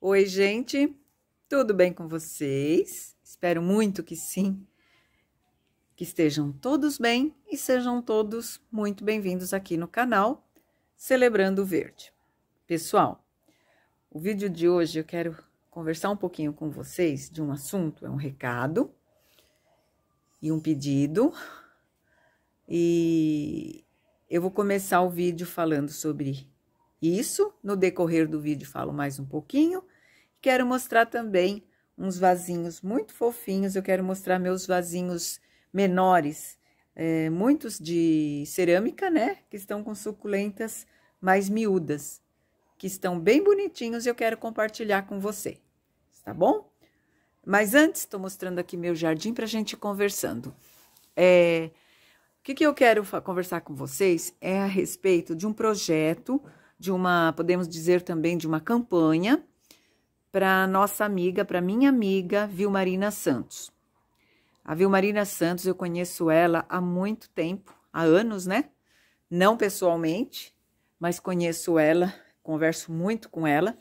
Oi, gente, tudo bem com vocês? Espero muito que sim. Que estejam todos bem e sejam todos muito bem-vindos aqui no canal Celebrando o Verde. Pessoal, o vídeo de hoje eu quero conversar um pouquinho com vocês de um assunto, é um recado e um pedido. E eu vou começar o vídeo falando sobre isso. No decorrer do vídeo falo mais um pouquinho Quero mostrar também uns vasinhos muito fofinhos, eu quero mostrar meus vasinhos menores, é, muitos de cerâmica, né? Que estão com suculentas mais miúdas, que estão bem bonitinhos e eu quero compartilhar com você, tá bom? Mas antes, estou mostrando aqui meu jardim para a gente ir conversando. É, o que, que eu quero conversar com vocês é a respeito de um projeto, de uma, podemos dizer também, de uma campanha para nossa amiga, para minha amiga Vilmarina Santos. A Vilmarina Santos, eu conheço ela há muito tempo, há anos, né? Não pessoalmente, mas conheço ela, converso muito com ela,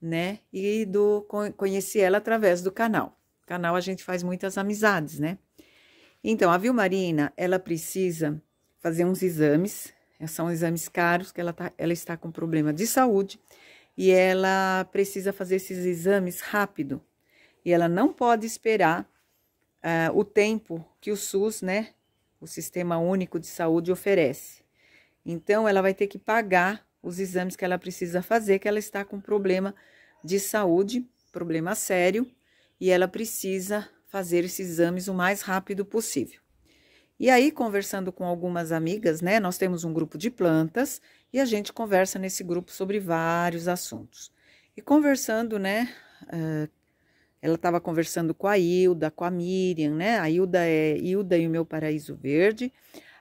né? E do conheci ela através do canal. O canal a gente faz muitas amizades, né? Então, a Vilmarina, ela precisa fazer uns exames, são exames caros, que ela, tá, ela está com problema de saúde e ela precisa fazer esses exames rápido. E ela não pode esperar uh, o tempo que o SUS, né, o Sistema Único de Saúde, oferece. Então, ela vai ter que pagar os exames que ela precisa fazer, que ela está com problema de saúde, problema sério, e ela precisa fazer esses exames o mais rápido possível. E aí, conversando com algumas amigas, né, nós temos um grupo de plantas e a gente conversa nesse grupo sobre vários assuntos. E conversando, né, eh, ela estava conversando com a Hilda, com a Miriam, né, a Hilda é Hilda e o Meu Paraíso Verde,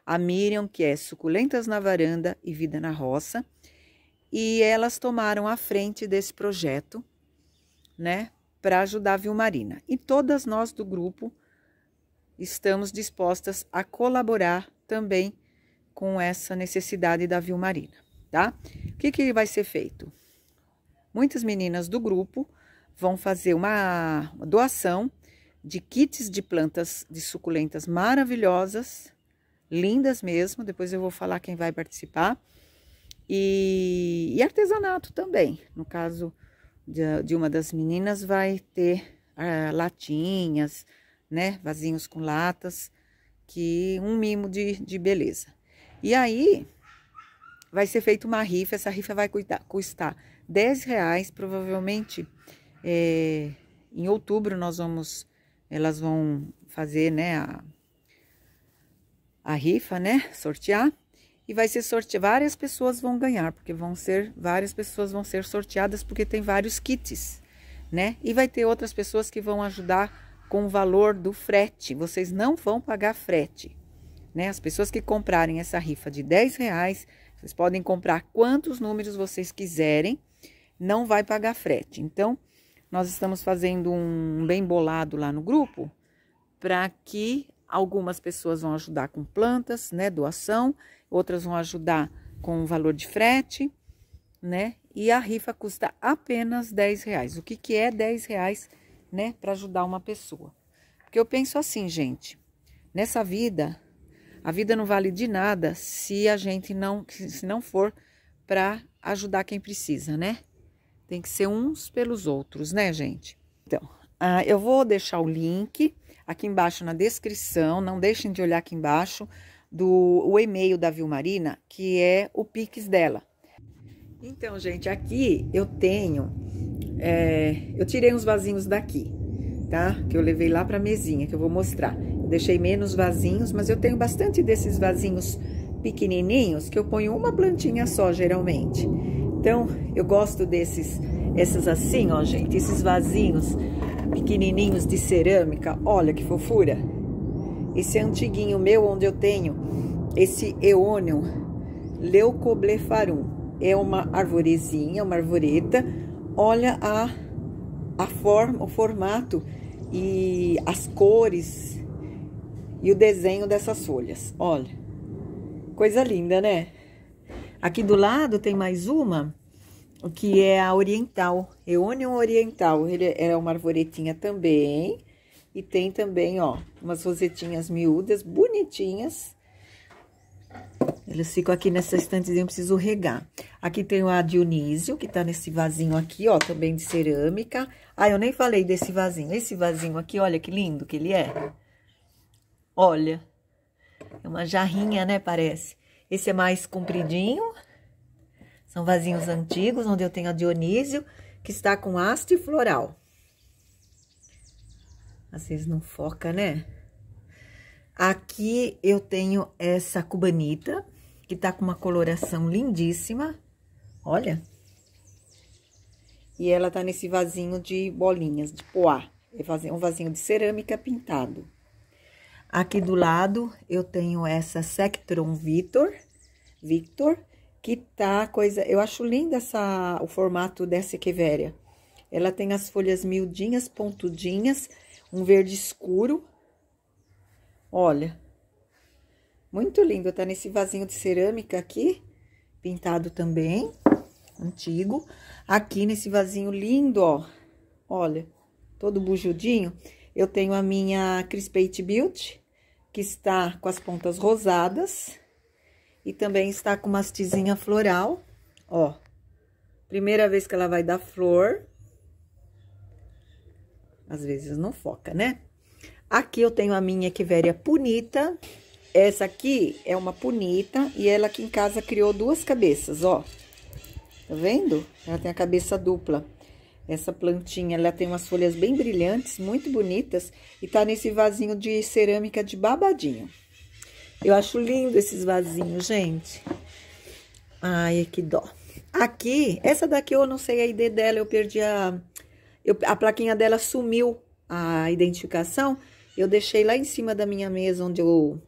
a Miriam, que é Suculentas na Varanda e Vida na Roça, e elas tomaram a frente desse projeto, né, para ajudar a Vilmarina. E todas nós do grupo estamos dispostas a colaborar também com essa necessidade da Vilmarina, tá? O que, que vai ser feito? Muitas meninas do grupo vão fazer uma doação de kits de plantas de suculentas maravilhosas, lindas mesmo. Depois eu vou falar quem vai participar. E, e artesanato também. No caso de, de, uma das meninas, vai ter ah, latinhas, né? Vasinhos com latas, que um mimo de, de beleza. E aí vai ser feita uma rifa, essa rifa vai cuidar, custar 10 reais, provavelmente é, em outubro nós vamos, elas vão fazer, né, a, a rifa, né, sortear, e vai ser sorteado, várias pessoas vão ganhar, porque vão ser, várias pessoas vão ser sorteadas, porque tem vários kits, né, e vai ter outras pessoas que vão ajudar com o valor do frete. Vocês não vão pagar frete. Né? As pessoas que comprarem essa rifa de 10 reais, vocês podem comprar quantos números vocês quiserem, não vai pagar frete. Então, nós estamos fazendo um bem bolado lá no grupo para que algumas pessoas vão ajudar com plantas, né, doação, outras vão ajudar com o valor de frete, né? E a rifa custa apenas 10 reais. O que, que é 10 reais? né, para ajudar uma pessoa. Porque eu penso assim, gente, nessa vida, a vida não vale de nada se a gente não, se não for para ajudar quem precisa, né? Tem que ser uns pelos outros, né, gente? Então, uh, eu vou deixar o link aqui embaixo na descrição, não deixem de olhar aqui embaixo do o e-mail da Vilmarina, que é o Pix dela. Então, gente, aqui eu tenho é, eu tirei uns vasinhos daqui, tá? Que eu levei lá pra mesinha, que eu vou mostrar. Eu deixei menos vasinhos, mas eu tenho bastante desses vasinhos pequenininhos, que eu ponho uma plantinha só, geralmente. Então, eu gosto desses, esses assim, ó, gente, esses vasinhos pequenininhos de cerâmica. Olha que fofura! Esse antiguinho meu, onde eu tenho esse eônio Leucoblepharum. É uma arvorezinha, uma arvoreta, olha a, a forma, o formato e as cores e o desenho dessas folhas. Olha, coisa linda, né? Aqui do lado tem mais uma, que é a oriental, Eonium oriental. Ele é uma arvoretinha também. E tem também, ó, umas rosetinhas miúdas, bonitinhas. Eles ficam aqui nessa estantezinha, eu preciso regar. Aqui tem a Dionísio, que tá nesse vasinho aqui, ó, também de cerâmica. Ah, eu nem falei desse vasinho. Esse vasinho aqui, olha que lindo que ele é. Olha, é uma jarrinha, né, parece. Esse é mais compridinho. São vasinhos antigos, onde eu tenho a Dionísio, que está com haste floral. Às vezes não foca, né? Aqui eu tenho essa cubanita, que tá com uma coloração lindíssima. Olha. E ela tá nesse vasinho de bolinhas, de poá. É um vasinho de cerâmica pintado. Aqui do lado, eu tenho essa Sectron Victor, Victor, que tá coisa... Eu acho linda essa, o formato dessa echevéria. Ela tem as folhas miudinhas, pontudinhas, um verde escuro. Olha, muito lindo, tá nesse vasinho de cerâmica aqui, pintado também, antigo. Aqui nesse vasinho lindo, ó, olha, todo bujudinho, eu tenho a minha Crispate Beauty, que está com as pontas rosadas e também está com uma tizinha floral, ó. Primeira vez que ela vai dar flor, às vezes não foca, né? Aqui eu tenho a minha Quiveria Punita, essa aqui é uma punita e ela aqui em casa criou duas cabeças, ó. Tá vendo? Ela tem a cabeça dupla. Essa plantinha, ela tem umas folhas bem brilhantes, muito bonitas, e tá nesse vasinho de cerâmica de babadinho. Eu acho lindo esses vasinhos, gente. Ai, que dó. Aqui, essa daqui eu não sei a ID dela, eu perdi a... Eu, a plaquinha dela sumiu a identificação. Eu deixei lá em cima da minha mesa, onde eu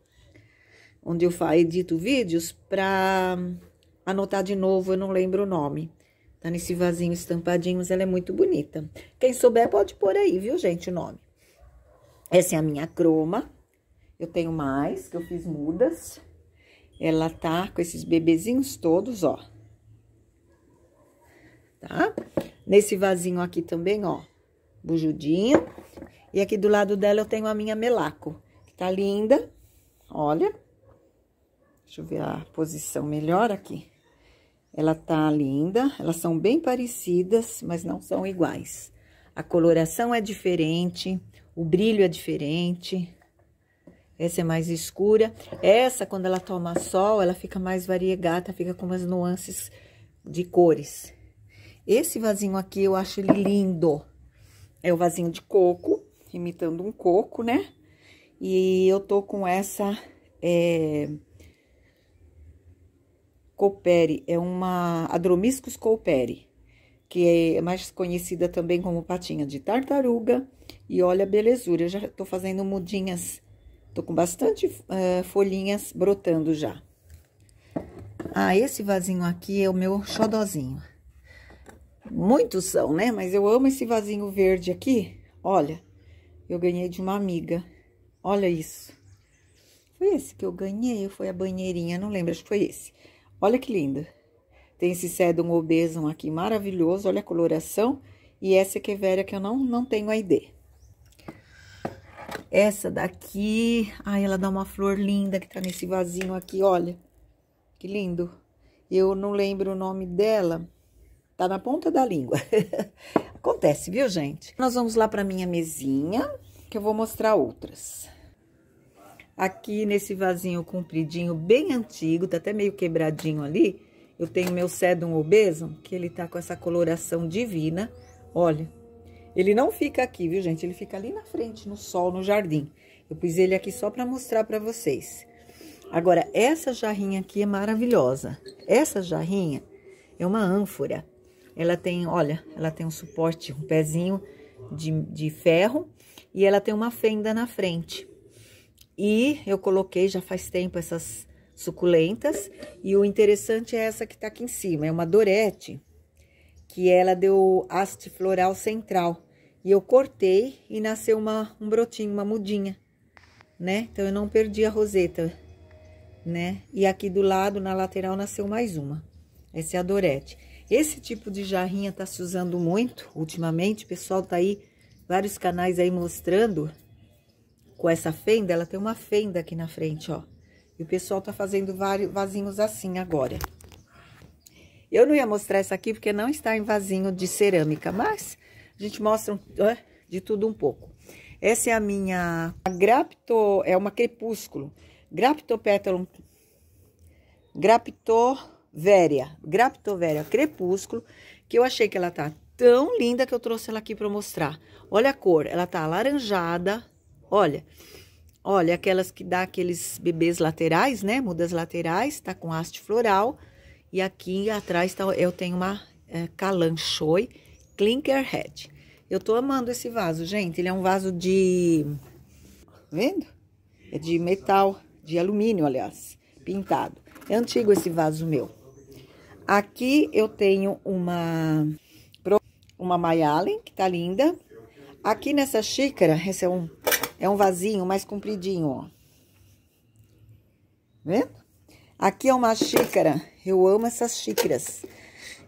onde eu edito vídeos para anotar de novo, eu não lembro o nome. Tá nesse vasinho estampadinho, mas ela é muito bonita. Quem souber pode pôr aí, viu, gente, o nome. Essa é a minha croma. Eu tenho mais, que eu fiz mudas. Ela tá com esses bebezinhos todos, ó. Tá? Nesse vasinho aqui também, ó, Bujudinho. E aqui do lado dela eu tenho a minha melaco, que tá linda. Olha. Deixa eu ver a posição melhor aqui. Ela tá linda, elas são bem parecidas, mas não são iguais. A coloração é diferente, o brilho é diferente. Essa é mais escura. Essa, quando ela toma sol, ela fica mais variegada, fica com umas nuances de cores. Esse vasinho aqui, eu acho ele lindo. É o vasinho de coco, imitando um coco, né? E eu tô com essa... É Colpere é uma Adromiscus colpere, que é mais conhecida também como patinha de tartaruga. E olha a belezura, eu já estou fazendo mudinhas, estou com bastante uh, folhinhas brotando já. Ah, esse vasinho aqui é o meu xodozinho. Muitos são, né? Mas eu amo esse vasinho verde aqui. Olha, eu ganhei de uma amiga. Olha isso. Foi esse que eu ganhei, foi a banheirinha, não lembro, acho que foi esse. Olha que lindo! Tem esse sedum obesum aqui maravilhoso, olha a coloração. E essa que é velha que eu não, não tenho a ideia. Essa daqui, ai, ela dá uma flor linda que tá nesse vasinho aqui, olha. Que lindo. Eu não lembro o nome dela. Tá na ponta da língua. Acontece, viu, gente? Nós vamos lá para minha mesinha, que eu vou mostrar outras. Aqui nesse vasinho compridinho, bem antigo, tá até meio quebradinho ali, eu tenho meu sedum obeso, que ele tá com essa coloração divina. Olha, ele não fica aqui, viu, gente? Ele fica ali na frente, no sol, no jardim. Eu pus ele aqui só para mostrar para vocês. Agora, essa jarrinha aqui é maravilhosa. Essa jarrinha é uma ânfora. Ela tem, olha, ela tem um suporte, um pezinho de, de ferro e ela tem uma fenda na frente. E eu coloquei já faz tempo essas suculentas. E o interessante é essa que tá aqui em cima. É uma dorete, que ela deu haste floral central. E eu cortei e nasceu uma, um brotinho, uma mudinha, né? Então, eu não perdi a roseta, né? E aqui do lado, na lateral, nasceu mais uma. Essa é a dorete. Esse tipo de jarrinha tá se usando muito ultimamente. O pessoal tá aí, vários canais aí mostrando com essa fenda, ela tem uma fenda aqui na frente, ó. E o pessoal tá fazendo vários vasinhos assim agora. Eu não ia mostrar essa aqui porque não está em vasinho de cerâmica, mas a gente mostra de tudo um pouco. Essa é a minha a grapto, é uma crepúsculo, graptopétalum, Graptoveria, Graptoveria, crepúsculo, que eu achei que ela tá tão linda que eu trouxe ela aqui para mostrar. Olha a cor, ela tá alaranjada, Olha, olha, aquelas que dá aqueles bebês laterais, né? Mudas laterais, tá com haste floral. E aqui atrás tá, eu tenho uma é, clinkerhead. Clinker Head. Eu tô amando esse vaso, gente. Ele é um vaso de... Tá vendo? É de metal, de alumínio, aliás, pintado. É antigo esse vaso meu. Aqui eu tenho uma uma Mayalen, que tá linda. Aqui nessa xícara, esse é um é um vasinho mais compridinho, ó. Vendo? Aqui é uma xícara. Eu amo essas xícaras.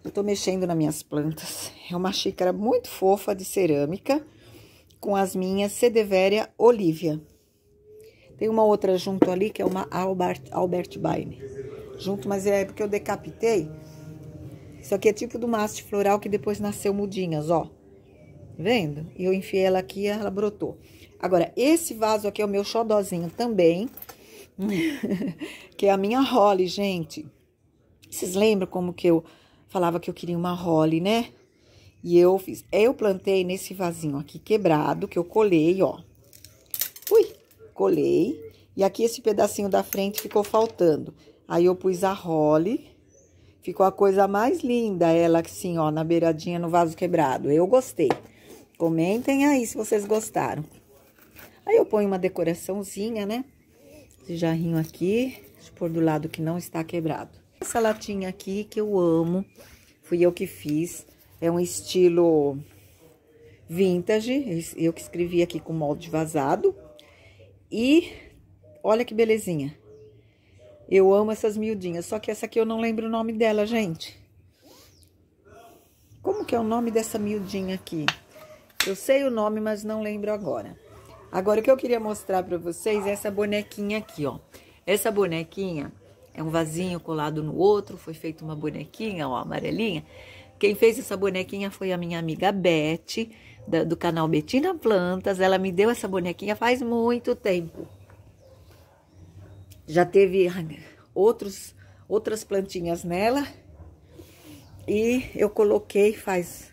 Eu tô mexendo nas minhas plantas. É uma xícara muito fofa de cerâmica com as minhas Sedeveria Olivia. Tem uma outra junto ali que é uma Albert, Albert Baine. Junto, mas é porque eu decapitei. Isso aqui é tipo do maste floral que depois nasceu mudinhas, ó. Tá vendo? E eu enfiei ela aqui e ela brotou. Agora, esse vaso aqui é o meu xodózinho também, que é a minha role, gente. Vocês lembram como que eu falava que eu queria uma role, né? E eu fiz, eu plantei nesse vasinho aqui quebrado, que eu colei, ó. Ui, colei. E aqui esse pedacinho da frente ficou faltando. Aí eu pus a role, ficou a coisa mais linda ela assim, ó, na beiradinha no vaso quebrado. Eu gostei. Comentem aí se vocês gostaram. Aí eu ponho uma decoraçãozinha, né? Esse jarrinho aqui, deixa eu pôr do lado que não está quebrado. Essa latinha aqui que eu amo, fui eu que fiz. É um estilo vintage, eu que escrevi aqui com molde vazado. E olha que belezinha. Eu amo essas miudinhas, só que essa aqui eu não lembro o nome dela, gente. Como que é o nome dessa miudinha aqui? Eu sei o nome, mas não lembro agora. Agora, o que eu queria mostrar para vocês é essa bonequinha aqui, ó. Essa bonequinha é um vasinho colado no outro, foi feita uma bonequinha, ó, amarelinha. Quem fez essa bonequinha foi a minha amiga Beth, da, do canal Betina Plantas. Ela me deu essa bonequinha faz muito tempo. Já teve ah, outros, outras plantinhas nela. E eu coloquei faz...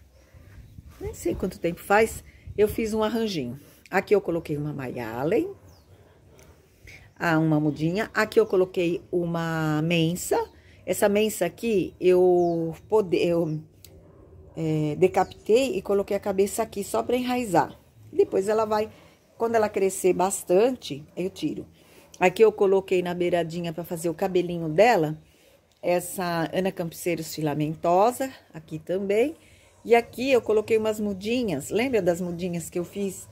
Nem sei quanto tempo faz, eu fiz um arranjinho. Aqui eu coloquei uma Mayalen, uma mudinha. Aqui eu coloquei uma mensa. Essa mensa aqui eu, pode, eu é, decapitei e coloquei a cabeça aqui só para enraizar. Depois ela vai, quando ela crescer bastante, eu tiro. Aqui eu coloquei na beiradinha para fazer o cabelinho dela, essa Ana Campiceiros filamentosa, aqui também. E aqui eu coloquei umas mudinhas, lembra das mudinhas que eu fiz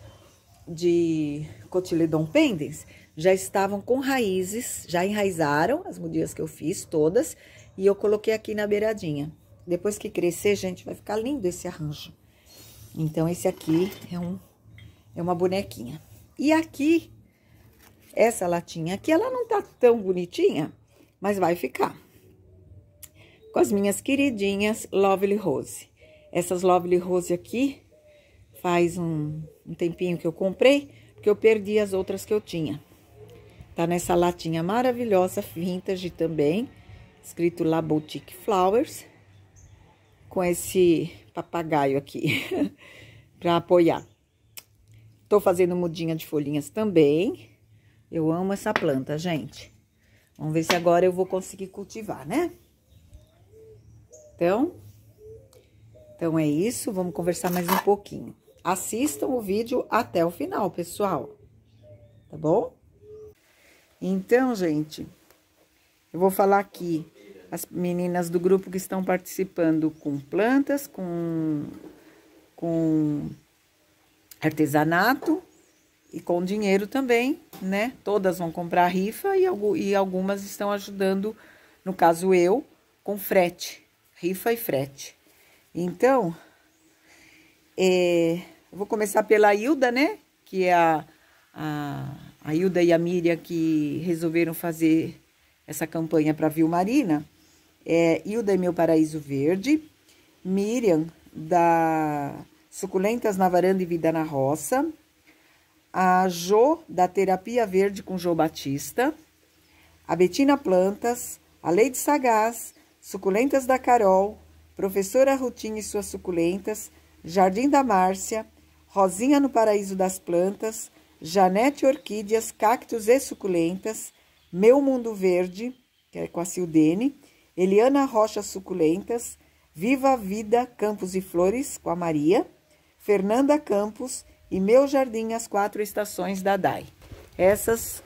de cotiledon pendens já estavam com raízes, já enraizaram as mudias que eu fiz todas e eu coloquei aqui na beiradinha. Depois que crescer, gente, vai ficar lindo esse arranjo. Então, esse aqui é, um, é uma bonequinha. E aqui, essa latinha aqui, ela não tá tão bonitinha, mas vai ficar. Com as minhas queridinhas Lovely Rose. Essas Lovely Rose aqui faz um um tempinho que eu comprei, porque eu perdi as outras que eu tinha. Tá nessa latinha maravilhosa, vintage também, escrito lá Boutique Flowers, com esse papagaio aqui para apoiar. Tô fazendo mudinha de folhinhas também. Eu amo essa planta, gente. Vamos ver se agora eu vou conseguir cultivar, né? Então, então é isso, vamos conversar mais um pouquinho. Assistam o vídeo até o final, pessoal. Tá bom? Então, gente, eu vou falar aqui as meninas do grupo que estão participando com plantas, com, com artesanato e com dinheiro também, né? Todas vão comprar rifa e, e algumas estão ajudando, no caso eu, com frete, rifa e frete. Então, é, vou começar pela Hilda, né? Que é a, a, a Hilda e a Miriam que resolveram fazer essa campanha para a Vilmarina. É, Hilda e é Meu Paraíso Verde. Miriam, da Suculentas na Varanda e Vida na Roça. A Jo, da Terapia Verde com Jo Batista. A Betina Plantas, a Leide Sagaz, Suculentas da Carol, Professora Rutinha e suas suculentas, Jardim da Márcia, Rosinha no Paraíso das Plantas, Janete Orquídeas, Cactos e Suculentas, Meu Mundo Verde, que é com a Sildene, Eliana Rocha Suculentas, Viva a Vida, Campos e Flores, com a Maria, Fernanda Campos e Meu Jardim, as Quatro Estações da DAI. Essas,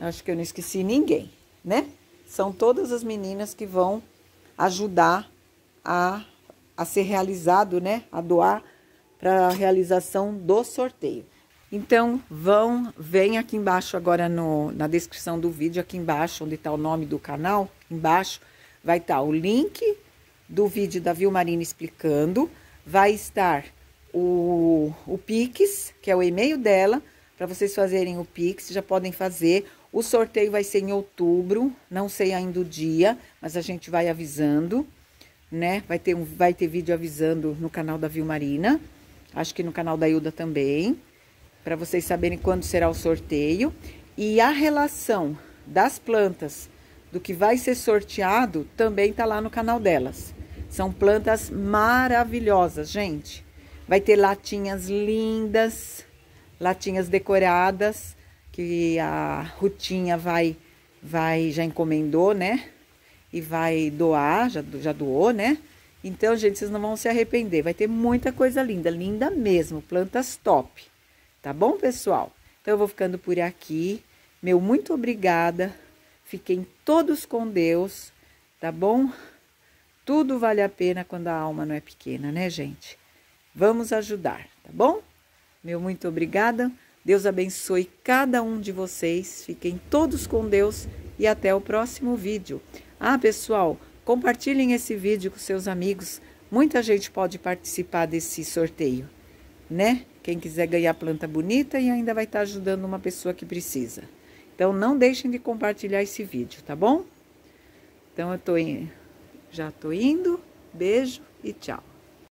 acho que eu não esqueci ninguém, né? São todas as meninas que vão ajudar a a ser realizado, né? A doar para a realização do sorteio. Então, vão, vem aqui embaixo agora no, na descrição do vídeo, aqui embaixo, onde está o nome do canal, embaixo vai estar tá o link do vídeo da Vilmarina explicando, vai estar o, o Pix, que é o e-mail dela, para vocês fazerem o Pix, já podem fazer. O sorteio vai ser em outubro, não sei ainda o dia, mas a gente vai avisando né? Vai ter, um, vai ter vídeo avisando no canal da Vilmarina, acho que no canal da Ilda também, para vocês saberem quando será o sorteio. E a relação das plantas do que vai ser sorteado também tá lá no canal delas. São plantas maravilhosas, gente. Vai ter latinhas lindas, latinhas decoradas, que a Rutinha vai, vai já encomendou, né? e vai doar, já, já doou, né? Então, gente, vocês não vão se arrepender. Vai ter muita coisa linda, linda mesmo, plantas top. Tá bom, pessoal? Então eu vou ficando por aqui. Meu muito obrigada. Fiquem todos com Deus, tá bom? Tudo vale a pena quando a alma não é pequena, né, gente? Vamos ajudar, tá bom? Meu muito obrigada. Deus abençoe cada um de vocês. Fiquem todos com Deus e até o próximo vídeo. Ah, pessoal, compartilhem esse vídeo com seus amigos. Muita gente pode participar desse sorteio, né? Quem quiser ganhar planta bonita e ainda vai estar tá ajudando uma pessoa que precisa. Então, não deixem de compartilhar esse vídeo, tá bom? Então, eu tô in... já estou indo. Beijo e tchau.